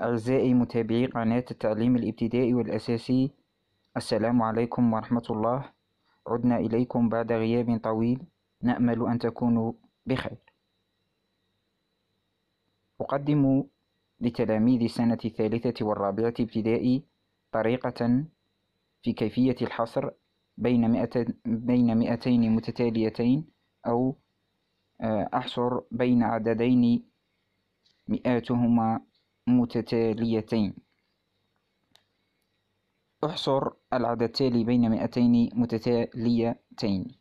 أعزائي متابعي قناة التعليم الابتدائي والأساسي السلام عليكم ورحمة الله عدنا إليكم بعد غياب طويل نأمل أن تكونوا بخير أقدم لتلاميذ السنة الثالثة والرابعة ابتدائي طريقة في كيفية الحصر بين, مئة بين مئتين متتاليتين أو آه، أحصر بين عددين مئاتهما متتاليتين احصر العدد التالي بين مئتين متتاليتين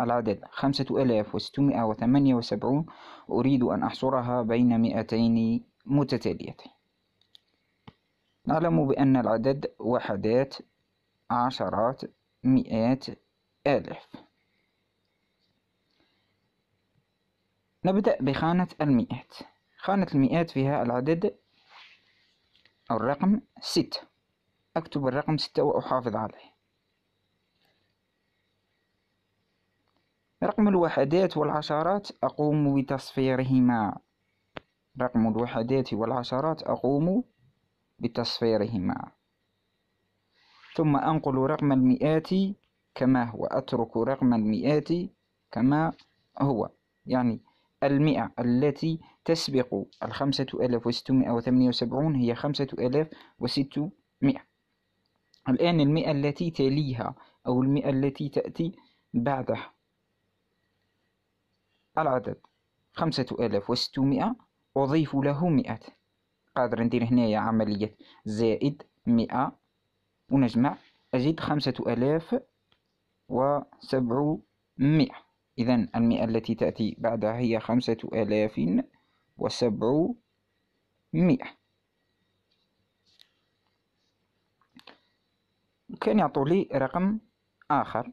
العدد خمسة آلاف وستمائة وثمانية وسبعون أريد أن أحصرها بين مئتين متتاليتين نعلم بأن العدد وحدات عشرات مئات آلاف نبدأ بخانة المئات خانة المئات فيها العدد أو الرقم ستة أكتب الرقم ستة وأحافظ عليه رقم الوحدات والعشرات أقوم بتصفيرهما رقم الوحدات والعشرات أقوم بتصفيرهما ثم أنقل رقم المئات كما هو أترك رقم المئات كما هو يعني المئة التي تسبق الخمسة آلاف وستمائة وثمانية وسبعون هي خمسة آلاف وستمائة الآن المئة التي تليها أو المئة التي تأتي بعدها العدد خمسة آلاف وستمائة أضيف له مئة قادر ندير هنايا عملية زائد مئة ونجمع أجد خمسة آلاف وسبعمائة إذا المئة التي تأتي بعدها هي خمسة آلاف وسبع مئة كان يعطوا لي رقم آخر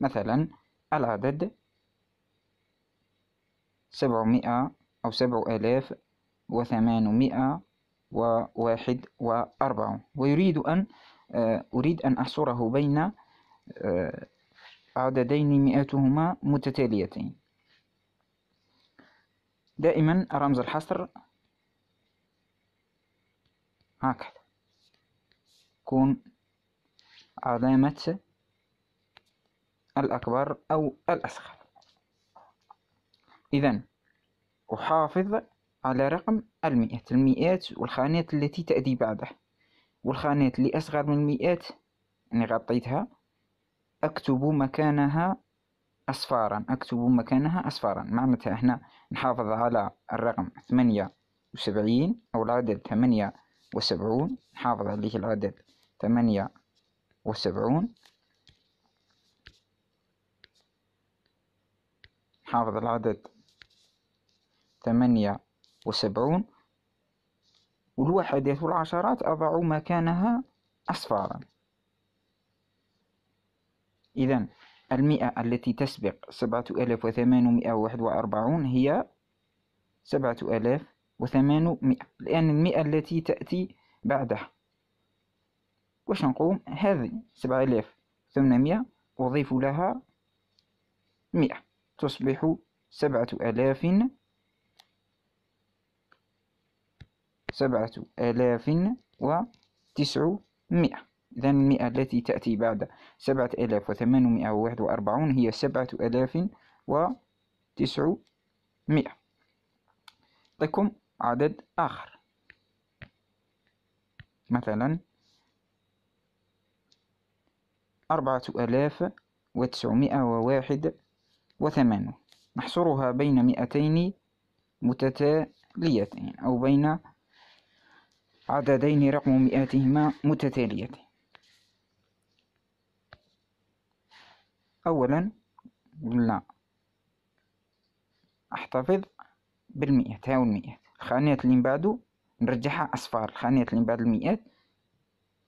مثلا العدد سبعمائة أو سبع آلاف وثمانمائة وواحد وأربعون ويريد أن آه، أريد أن أحصره بين عددين مئاتهما متتاليتين دائما رمز الحصر هكذا يكون علامة الأكبر أو الأصغر إذا أحافظ على رقم المئات المئات والخانات التي تأتي بعده والخانات اللي أصغر من المئات يعني غطيتها أكتب مكانها أصفارا أكتب مكانها أصفارا معناتها هنا نحافظ على الرقم ثمانية وسبعين أو العدد ثمانية وسبعون نحافظ عليه العدد ثمانية وسبعون نحافظ العدد ثمانية وسبعون والوحدات والعشرات أضع مكانها أصفارا إذا المئة التي تسبق سبعة آلاف وثمانمائة وواحد وأربعون هي سبعة آلاف وثمانمائة لأن المئة التي تأتي بعدها واش نقوم هذه سبعة آلاف ثمانمائة أضيف لها مئة تصبح سبعة آلاف سبعة آلاف وتسعمائة إذا المئة التي تأتي بعد سبعة آلاف وثمانمائة وواحد وأربعون هي سبعة آلاف وتسعمائة أعطيكم عدد آخر مثلا أربعة آلاف وتسعمائة وواحد وثمانون نحصرها بين مئتين متتاليتين أو بين عددين رقم مئتهما متتاليتين أولا قلنا أحتفظ بالمئات هاو المئات الخانات اللي بعده نرجعها أصفار الخانات اللي بعد المئات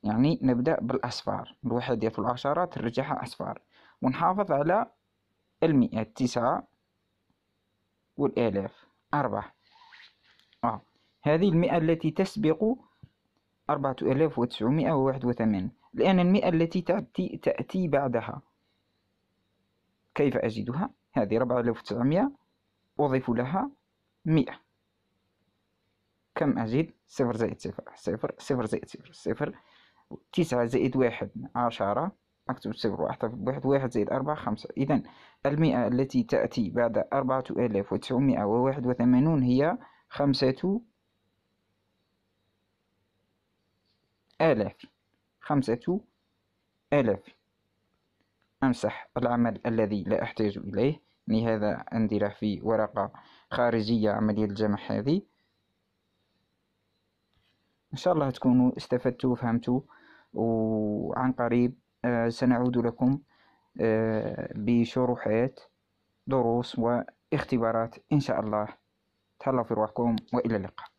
يعني نبدأ بالأصفار الوحدات والعشرات نرجعها أصفار ونحافظ على المئات تسعة والآلاف أربعة آه. هذه المئة التي تسبق أربعة آلاف وتسعمائة وواحد وثمانين الآن المئة التي تأتي, تأتي بعدها كيف أجدها؟ هذه ربعة آلاف وتسعمية أضيف لها مئة كم أجد؟ صفر زائد صفر صفر صفر زائد صفر صفر تسعة زائد واحد عشرة أكتب صفر واحد واحد واحد زائد أربعة خمسة إذا المئة التي تأتي بعد أربعة آلاف وتسعمائة وواحد وثمانون هي خمسة آلاف خمسة آلاف أمسح العمل الذي لا أحتاج إليه لهذا هذا في ورقة خارجية عملية الجمع هذه إن شاء الله تكونوا استفدتوا وفهمتوا وعن قريب آه، سنعود لكم آه، بشروحات دروس واختبارات إن شاء الله تهلاو في روحكم وإلى اللقاء